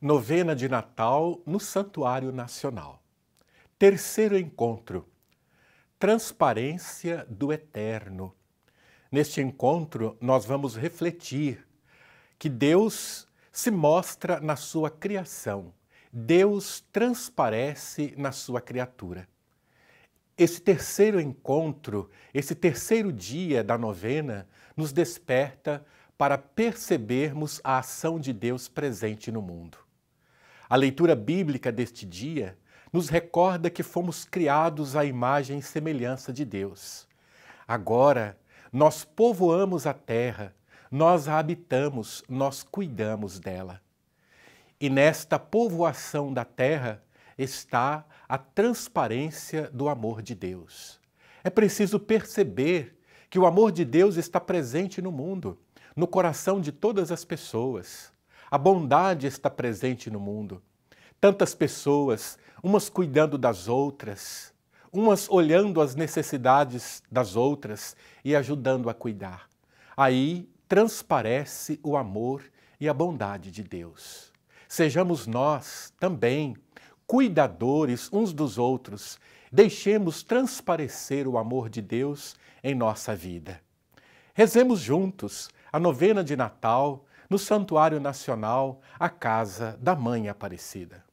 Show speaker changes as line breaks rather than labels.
Novena de Natal no Santuário Nacional. Terceiro encontro. Transparência do Eterno. Neste encontro, nós vamos refletir que Deus se mostra na sua criação. Deus transparece na sua criatura. Esse terceiro encontro, esse terceiro dia da novena, nos desperta para percebermos a ação de Deus presente no mundo. A leitura bíblica deste dia nos recorda que fomos criados à imagem e semelhança de Deus. Agora, nós povoamos a terra, nós a habitamos, nós cuidamos dela. E nesta povoação da terra está a transparência do amor de Deus. É preciso perceber que o amor de Deus está presente no mundo, no coração de todas as pessoas. A bondade está presente no mundo. Tantas pessoas, umas cuidando das outras, umas olhando as necessidades das outras e ajudando a cuidar. Aí transparece o amor e a bondade de Deus. Sejamos nós também cuidadores uns dos outros, deixemos transparecer o amor de Deus em nossa vida. Rezemos juntos a novena de Natal no Santuário Nacional, a Casa da Mãe Aparecida.